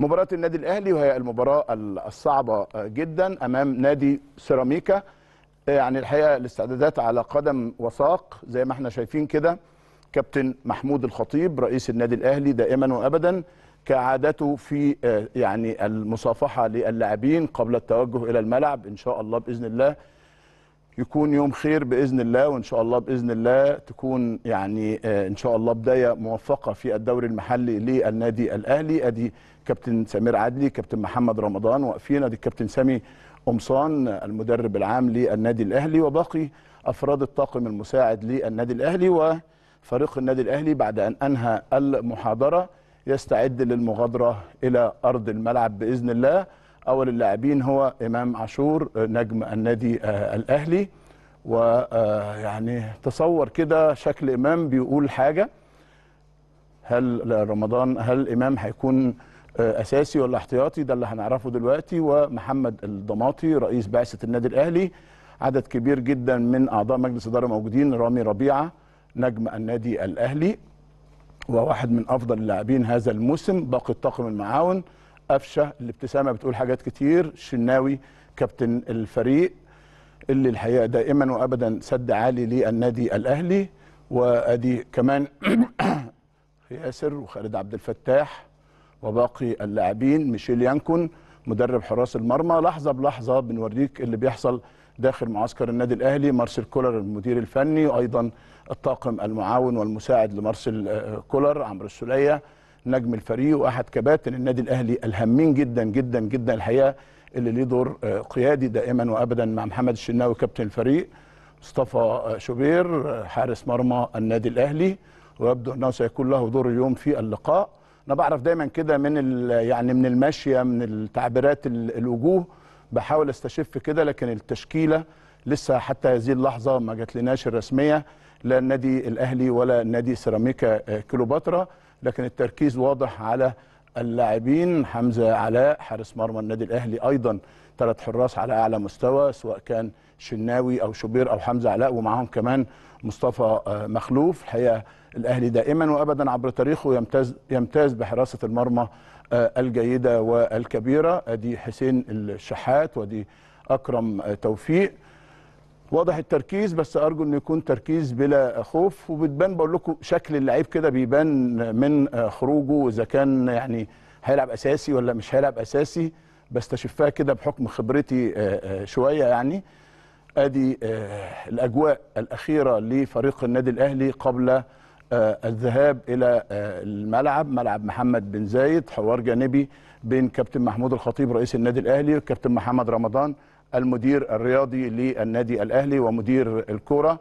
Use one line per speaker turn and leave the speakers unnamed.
مباراه النادي الاهلي وهي المباراه الصعبه جدا امام نادي سيراميكا يعني الحقيقه الاستعدادات على قدم وساق زي ما احنا شايفين كده كابتن محمود الخطيب رئيس النادي الاهلي دائما وابدا كعادته في آه، يعني المصافحه للاعبين قبل التوجه الى الملعب ان شاء الله باذن الله يكون يوم خير باذن الله وان شاء الله باذن الله تكون يعني آه، ان شاء الله بدايه موفقه في الدوري المحلي للنادي الاهلي ادي كابتن سمير عدلي كابتن محمد رمضان واقفين ادي الكابتن سامي قمصان المدرب العام للنادي الاهلي وباقي افراد الطاقم المساعد للنادي الاهلي وفريق النادي الاهلي بعد ان انهى المحاضره يستعد للمغادره الى ارض الملعب باذن الله أول اللاعبين هو إمام عاشور نجم النادي آه، الأهلي ويعني آه، تصور كده شكل إمام بيقول حاجة هل رمضان هل إمام هيكون آه، أساسي ولا احتياطي ده اللي هنعرفه دلوقتي ومحمد الضماطي رئيس بعثة النادي الأهلي عدد كبير جدا من أعضاء مجلس إدارة موجودين رامي ربيعة نجم النادي الأهلي وواحد من أفضل اللاعبين هذا الموسم باقي الطاقم المعاون قفشه الابتسامه بتقول حاجات كتير شناوي كابتن الفريق اللي الحقيقه دائما وابدا سد عالي للنادي الاهلي وادي كمان ياسر وخالد عبد الفتاح وباقي اللاعبين ميشيل يانكون مدرب حراس المرمى لحظه بلحظه بنوريك اللي بيحصل داخل معسكر النادي الاهلي مارسيل كولر المدير الفني وايضا الطاقم المعاون والمساعد لمارسيل آه، كولر عمرو السليه نجم الفريق واحد كباتن النادي الاهلي الهامين جدا جدا جدا الحقيقه اللي ليه دور آه، قيادي دائما وابدا مع محمد الشناوي كابتن الفريق مصطفى آه، شوبير آه، حارس مرمى النادي الاهلي ويبدو انه سيكون له دور اليوم في اللقاء انا بعرف دايما كده من يعني من الماشيه من التعبيرات الوجوه بحاول استشف كده لكن التشكيله لسه حتى هذه اللحظه ما جاتلناش الرسميه لا النادي الاهلي ولا نادي سيراميكا كليوباترا لكن التركيز واضح على اللاعبين حمزه علاء حارس مرمى النادي الاهلي ايضا ثلاث حراس على اعلى مستوى سواء كان شناوي او شوبير او حمزه علاء ومعاهم كمان مصطفى آه، مخلوف الحقيقه الاهلي دائما وابدا عبر تاريخه يمتاز يمتاز بحراسه المرمى آه، الجيده والكبيره ادي حسين الشحات ودي اكرم آه، توفيق واضح التركيز بس ارجو انه يكون تركيز بلا خوف وبتبان بقول لكم شكل اللعيب كده بيبان من خروجه اذا كان يعني هيلعب اساسي ولا مش هيلعب اساسي بستشفها كده بحكم خبرتي آه، آه، شويه يعني ادي آه، الاجواء الاخيره لفريق النادي الاهلي قبل الذهاب الى الملعب ملعب محمد بن زايد حوار جانبي بين كابتن محمود الخطيب رئيس النادي الاهلي والكابتن محمد رمضان المدير الرياضي للنادي الاهلي ومدير الكوره